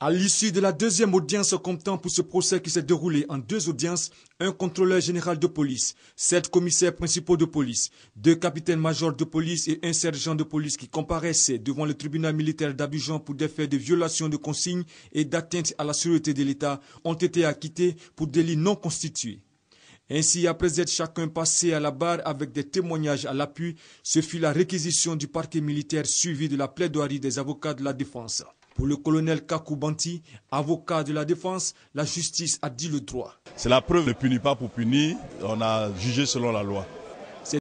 À l'issue de la deuxième audience comptant pour ce procès qui s'est déroulé en deux audiences, un contrôleur général de police, sept commissaires principaux de police, deux capitaines-majors de police et un sergent de police qui comparaissaient devant le tribunal militaire d'Abidjan pour des faits de violation de consignes et d'atteinte à la sûreté de l'État ont été acquittés pour délits non constitués. Ainsi, après être chacun passé à la barre avec des témoignages à l'appui, ce fut la réquisition du parquet militaire suivie de la plaidoirie des avocats de la défense. Pour le colonel Kakubanti, avocat de la défense, la justice a dit le droit. C'est la preuve, ne punit pas pour punir, on a jugé selon la loi.